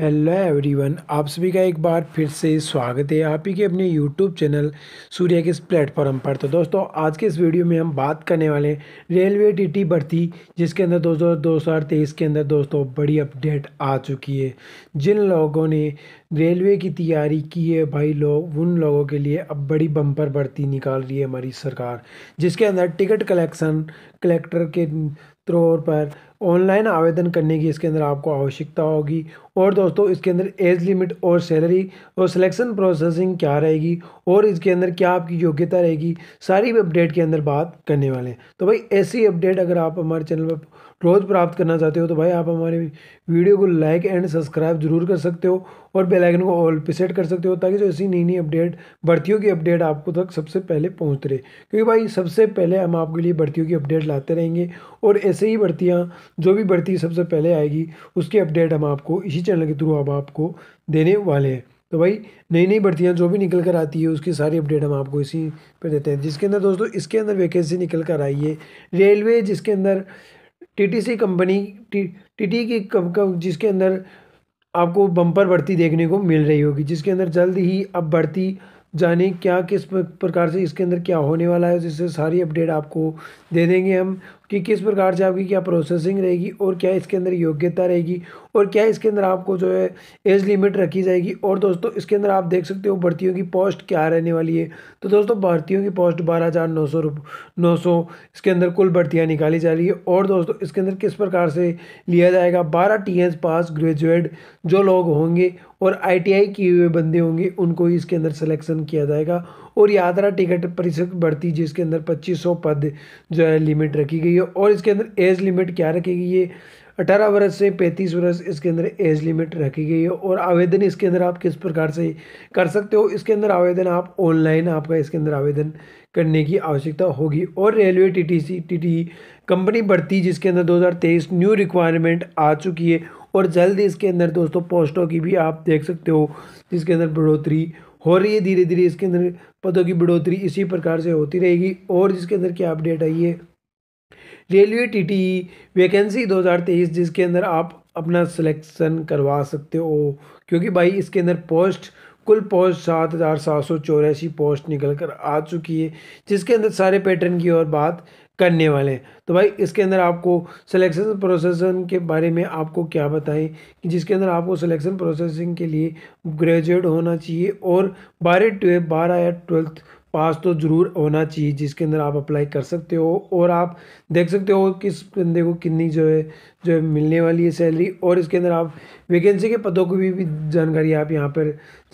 hello everyone आप सभी का एक बार फिर से स्वागत है आप ही के अपने यूट्यूब चैनल सूर्य के इस प्लेटफॉर्म पर तो दोस्तों आज के इस वीडियो में हम बात करने वाले रेलवे टीटी भर्ती जिसके अंदर दोस्तों दो हज़ार तेईस के अंदर दोस्तों बड़ी अपडेट आ चुकी है जिन लोगों ने रेलवे की तैयारी की है भाई लोग उन लोगों के लिए अब बड़ी बम्पर भर्ती निकाल रही है हमारी सरकार जिसके अंदर टिकट कलेक्शन कलेक्टर के तौर पर ऑनलाइन आवेदन करने की इसके अंदर आपको आवश्यकता होगी और दोस्तों इसके अंदर एज लिमिट और सैलरी और सिलेक्शन प्रोसेसिंग क्या रहेगी और इसके अंदर क्या आपकी योग्यता रहेगी सारी अपडेट के अंदर बात करने वाले हैं तो भाई ऐसी अपडेट अगर आप हमारे चैनल पर रोज़ प्राप्त करना चाहते हो तो भाई आप हमारे वीडियो को लाइक एंड सब्सक्राइब जरूर कर सकते हो और बेल आइकन को ऑल पे सेट कर सकते हो ताकि जो ऐसी नई नई अपडेट भर्तियों की अपडेट आपको तक सबसे पहले पहुंच रहे क्योंकि भाई सबसे पहले हम आपके लिए भर्तियों की अपडेट लाते रहेंगे और ऐसे ही भर्तियाँ जो भी भर्ती सबसे पहले आएगी उसकी अपडेट हम आपको इसी चैनल के थ्रू हम आपको देने वाले हैं तो भाई नई नई भर्तियाँ जो भी निकल कर आती है उसकी सारी अपडेट हम आपको इसी पर देते हैं जिसके अंदर दोस्तों इसके अंदर वैकेंसी निकल कर आई है रेलवे जिसके अंदर टीटीसी कंपनी टी टीटी की कम, कम जिसके अंदर आपको बम्पर बढ़ती देखने को मिल रही होगी जिसके अंदर जल्द ही अब बढ़ती जाने क्या किस प्रकार से इसके अंदर क्या होने वाला है जिससे सारी अपडेट आपको दे देंगे हम कि किस प्रकार से आपकी क्या प्रोसेसिंग रहेगी और क्या इसके अंदर योग्यता रहेगी और क्या इसके अंदर आपको जो है एज लिमिट रखी जाएगी और दोस्तों इसके अंदर आप देख सकते हो भर्तियों की पोस्ट क्या रहने वाली है तो दोस्तों भर्तियों की पोस्ट बारह हज़ार नौ सौ नौ सौ इसके अंदर कुल भर्तियाँ निकाली जा रही है और दोस्तों इसके अंदर किस प्रकार से लिया जाएगा बारह टी पास ग्रेजुएट जो लोग होंगे और आई किए हुए बंदे होंगे उनको ही इसके अंदर सलेक्शन किया जाएगा और यात्रा टिकट परिषद बढ़ती जिसके अंदर 2500 पद जो है लिमिट रखी गई है और इसके अंदर एज लिमिट क्या रखी गई है अठारह वर्ष से पैंतीस वर्ष इसके अंदर एज लिमिट रखी गई है और आवेदन इसके अंदर आप किस प्रकार से कर सकते हो इसके अंदर आवेदन आप ऑनलाइन आपका इसके अंदर आवेदन करने की आवश्यकता होगी और रेलवे टीटीसी टीटी कंपनी बढ़ती जिसके अंदर 2023 न्यू रिक्वायरमेंट आ चुकी है और जल्द इसके अंदर दोस्तों पोस्टों की भी आप देख सकते हो जिसके अंदर बढ़ोतरी हो रही है धीरे धीरे इसके अंदर पदों की बढ़ोतरी इसी प्रकार से होती रहेगी और जिसके अंदर क्या अपडेट आई है रेलवे ई वैकेंसी 2023 जिसके अंदर आप अपना सिलेक्शन करवा सकते हो क्योंकि भाई इसके अंदर पोस्ट कुल पोस्ट सात हज़ार सात सौ चौरासी पोस्ट निकल कर आ चुकी है जिसके अंदर सारे पैटर्न की और बात करने वाले हैं तो भाई इसके अंदर आपको सिलेक्शन प्रोसेसिंग के बारे में आपको क्या बताएं कि जिसके अंदर आपको सिलेक्शन प्रोसेसिंग के लिए ग्रेजुएट होना चाहिए और बारह ट्वेल्थ बारह या ट्वेल्थ पास तो ज़रूर होना चाहिए जिसके अंदर आप अप्लाई कर सकते हो और आप देख सकते हो किस बंदे को कितनी जो है जो है मिलने वाली है सैलरी और इसके अंदर आप वैकेंसी के पदों की भी, भी जानकारी आप यहाँ पर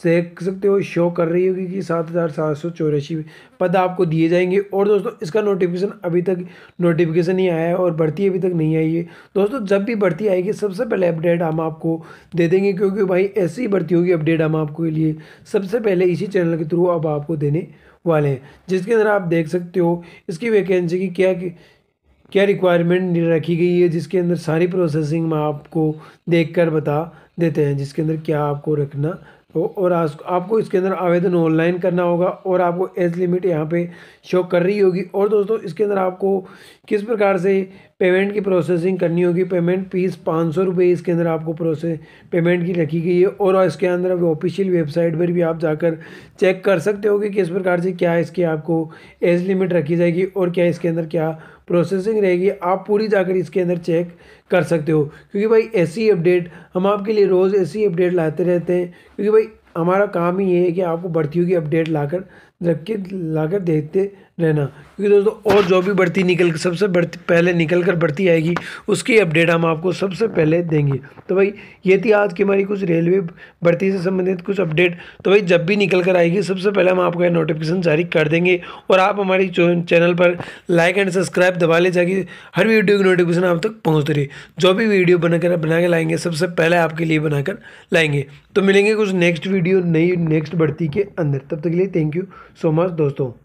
देख सकते हो शो कर रही होगी कि सात हज़ार सात सौ चौरासी पद आपको दिए जाएंगे और दोस्तों इसका नोटिफिकेशन अभी तक नोटिफिकेशन ही आया है और भर्ती अभी तक नहीं आई है दोस्तों जब भी भर्ती आएगी सबसे पहले अपडेट हम आपको दे देंगे क्योंकि भाई ऐसी भर्ती होगी अपडेट हम आपके लिए सबसे पहले इसी चैनल के थ्रू अब आपको देने वाले हैं जिसके अंदर आप देख सकते हो इसकी वैकेंसी की क्या क्या रिक्वायरमेंट रखी गई है जिसके अंदर सारी प्रोसेसिंग में आपको देख कर बता देते हैं जिसके अंदर क्या आपको रखना हो और आपको इसके अंदर आवेदन ऑनलाइन करना होगा और आपको एज लिमिट यहाँ पे शो कर रही होगी और दोस्तों इसके अंदर आपको किस प्रकार से पेमेंट की प्रोसेसिंग करनी होगी पेमेंट फीस पाँच सौ रुपये इसके अंदर आपको प्रोसेस पेमेंट की रखी गई है और इसके अंदर अब ऑफिशियल वेबसाइट पर भी आप जाकर चेक कर सकते हो कि किस प्रकार से क्या इसकी आपको एज लिमिट रखी जाएगी और क्या इसके अंदर क्या प्रोसेसिंग रहेगी आप पूरी जाकर इसके अंदर चेक कर सकते हो क्योंकि भाई ऐसी अपडेट हम आपके लिए रोज़ ऐसी अपडेट लाते रहते हैं क्योंकि भाई हमारा काम ही ये है कि आपको बढ़ती हुई अपडेट लाकर रख के लागत देखते रहना क्योंकि दोस्तों और जो भी बढ़ती निकल कर सबसे बढ़ती पहले निकल कर बढ़ती आएगी उसकी अपडेट हम आपको सबसे पहले देंगे तो भाई ये थी आज की हमारी कुछ रेलवे बढ़ती से संबंधित कुछ अपडेट तो भाई जब भी निकल कर आएगी सबसे पहले हम आपको नोटिफिकेशन जारी कर देंगे और आप हमारी चैनल पर लाइक एंड सब्सक्राइब दबा ले जाके हर वीडियो की नोटिफिकेशन आप तक पहुँचते रही जो भी वीडियो बनाकर बना के लाएंगे सबसे पहले आपके लिए बनाकर लाएंगे तो मिलेंगे कुछ नेक्स्ट वीडियो नई नेक्स्ट बढ़ती के अंदर तब तक के लिए थैंक यू मच दोस्तों